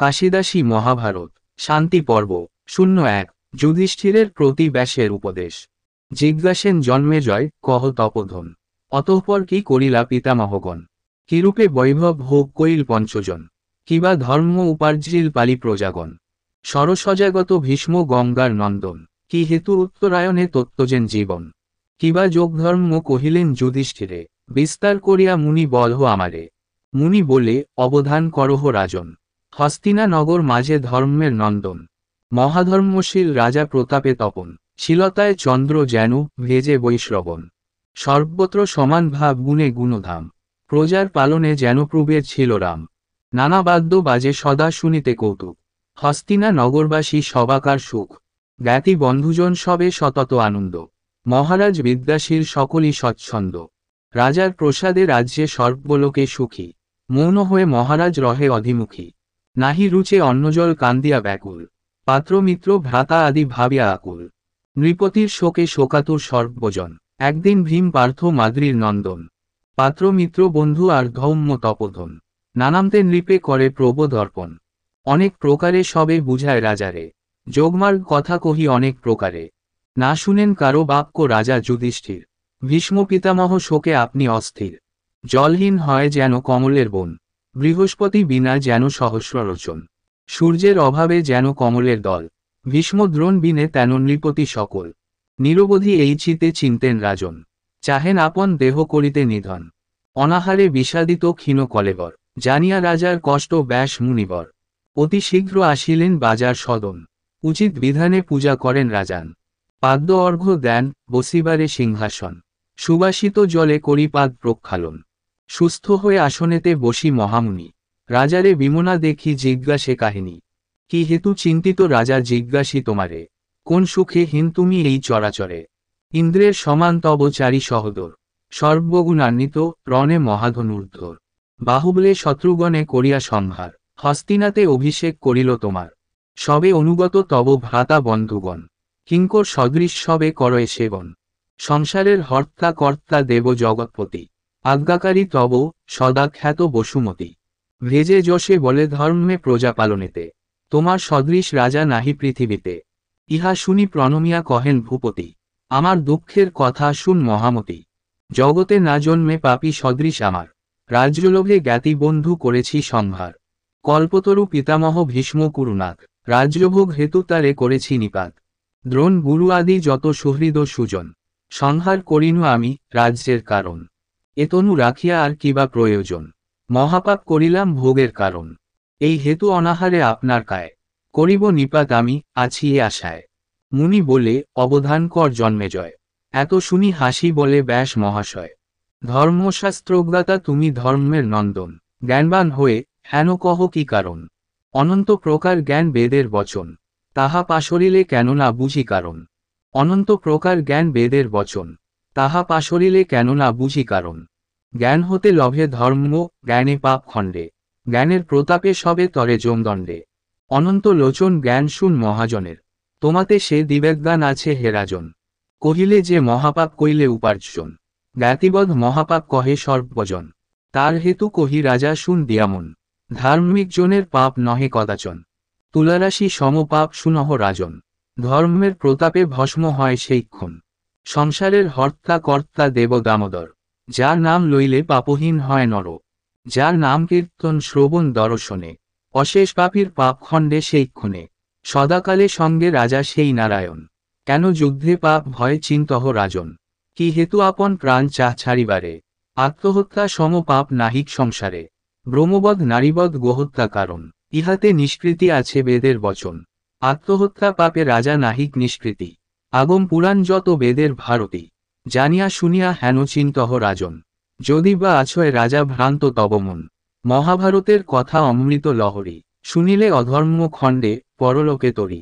কাশিদাসী মহাভারত শান্তি পর্ব শূন্য এক যুধিষ্ঠিরের প্রতি ব্যাসের উপদেশ জিজ্ঞাসেন জন্মে জয় কহ তপোধন অতঃপর কি করিলা পিতামহগণ কিরূপে বৈভব হোক কইল পঞ্চজন কিবা ধর্ম উপার্জিল পালি প্রজাগণ সরসজাগত ভীষ্ম গঙ্গার নন্দন কি হেতু উত্তরায়ণে তত্ত্বজেন জীবন কিবা যোগধর্ম কহিলেন যুধিষ্ঠিরে বিস্তার করিয়া মুনি বলহ আমারে মুনি বলে অবধান করহ রাজন হস্তিনানগর মাঝে ধর্মের নন্দন মহাধর্মশীল রাজা প্রতাপে তপন শিলতায় চন্দ্র যেন ভেজে বৈশ্রবণ সর্বত্র সমান ভাব গুণে গুণধাম প্রজার পালনে যেন প্রুবের ছিল রাম নানা বাদ্য বাজে সদা শুনিতে কৌতুক হস্তিনা নগরবাসী সবাকার সুখ জ্ঞাতি বন্ধুজন সবে সতত আনন্দ মহারাজ বিদ্যাশীল সকলই স্বচ্ছন্দ রাজার প্রসাদে রাজ্যে সর্বলোকে সুখী মৌন হয়ে মহারাজ রহে অধিমুখী নাহি রুচে অন্নজল কান্দিয়া ব্যাকুল পাত্রমিত্র ভ্রাতা আদি ভাবিয়া আকুল নৃপতির শোকে শোকাতুর সর্বজন একদিন ভীম পার্থ মাদ্রির নন্দন পাত্রমিত্র বন্ধু আর ধৌম্য তপোধন নানামতে নৃপে করে প্রবোধ অর্পণ অনেক প্রকারে সবে বুঝায় রাজারে যোগমার্গ কথা কহি অনেক প্রকারে না শুনেন কারো বাক্য রাজা যুধিষ্ঠির ভীষ্ম পিতামহ শোকে আপনি অস্থির জলহীন হয় যেন কমলের বোন বৃহস্পতি বিনা যেন সহস্ররোচন সূর্যের অভাবে যেন কমলের দল ভীষ্মদ্রোণ বিনে তেন নৃপতি সকল নিরবধি এই চিতে চিনতেন রাজন চাহেন আপন দেহ করিতে নিধন অনাহারে বিষাদিত ক্ষীণ কলেবর জানিয়া রাজার কষ্ট ব্যাস মুনিবর অতি শীঘ্র আসিলেন বাজার সদন উচিত বিধানে পূজা করেন রাজান পাদ্য অর্ঘ্য দেন বসিবারে সিংহাসন সুবাসিত জলে করিপাদ প্রক্ষালন সুস্থ হয়ে আসনেতে বসি মহামুনি রাজারে বিমনা দেখি জিজ্ঞাসে কাহিনী কি হেতু চিন্তিত রাজা জিজ্ঞাসী তোমারে কোন সুখে হীন তুমি এই চরাচরে ইন্দ্রের সমান তব চারি সহদর সর্বগুণান্বিত রণে মহাধনুর্ধর বাহুবলে শত্রুগণে করিয়া সম্ভার হস্তিনাতে অভিষেক করিল তোমার সবে অনুগত তব ভ্রাতা বন্ধুগণ কিঙ্কর সদৃশ সবে করয়ে সেবন সংসারের হর্তা কর্তা দেব জগৎপতি আজ্ঞাকারী তব সদাখ্যাত বসুমতী ভেজে যশে বলে ধর্মে প্রজা পালনেতে তোমার সদৃশ রাজা নাহি পৃথিবীতে ইহা শুনি প্রণমিয়া কহেন ভূপতি আমার দুঃখের কথা শুন মহামতি জগতে না জন্মে পাপি সদৃশ আমার রাজ্যলোভে জ্ঞাতি বন্ধু করেছি সংহার কল্পতরু পিতামহ ভীষ্ম কুরুনাথ রাজ্যভোগ হেতু তারে করেছি নিপাত দ্রোণ গুরু আদি যত সুহৃদ সুজন সংহার করিনু আমি রাজ্যের কারণ এতনু রাখিয়া আর কিবা প্রয়োজন মহাপাপ করিলাম ভোগের কারণ এই হেতু অনাহারে আপনার কায় করিব নিপাত আমি আছি এ আশায় মুনি বলে অবধান কর জন্মেজয় এত শুনি হাসি বলে ব্যাস মহাশয় ধর্মশাস্ত্রজ্ঞাতা তুমি ধর্মের নন্দন জ্ঞানবান হয়ে হেন কহ কি কারণ অনন্ত প্রকার জ্ঞান বেদের বচন তাহা পাশরিলে কেননা বুঝি কারণ অনন্ত প্রকার জ্ঞান বেদের বচন তাহা পাশরিলে কেন না বুঝি কারণ জ্ঞান হতে লভে ধর্ম জ্ঞানে পাপ খণ্ডে জ্ঞানের প্রতাপে সবে তরে জমদণ্ডে অনন্ত লোচন জ্ঞান শুন মহাজনের তোমাতে সে দিবেজ্ঞান আছে হেরাজন কহিলে যে মহাপাপ কইলে উপার্জন জ্ঞাতিবধ মহাপাপ কহে সর্বজন তার হেতু কহি রাজা শুন দিয়ামন ধার্মিক জনের পাপ নহে কদাচন তুলারাশি সমপাপ শুনহ রাজন ধর্মের প্রতাপে ভস্ম হয় সেইক্ষণ সংসারের হর্তা কর্তা দেব দামোদর যার নাম লইলে পাপহীন হয় নর যার নাম কীর্তন শ্রবণ দর্শনে অশেষ পাপীর পাপখণ্ডে সেই ক্ষণে সদাকালে সঙ্গে রাজা সেই নারায়ণ কেন যুদ্ধে পাপ ভয়ে চিন্তহ রাজন কি হেতু আপন প্রাণ চাহ ছাড়িবারে আত্মহত্যা সম পাপ নাহিক সংসারে ব্রহ্মবধ নারীবধ গোহত্যা কারণ ইহাতে নিষ্কৃতি আছে বেদের বচন আত্মহত্যা পাপে রাজা নাহিক নিষ্কৃতি আগম পুরাণ যত বেদের ভারতী জানিয়া শুনিয়া হেন চিন্তহ রাজন যদি বা আছয় রাজা ভ্রান্ত তবমন মহাভারতের কথা অমৃত লহরী শুনিলে অধর্ম খণ্ডে পরলোকে তরী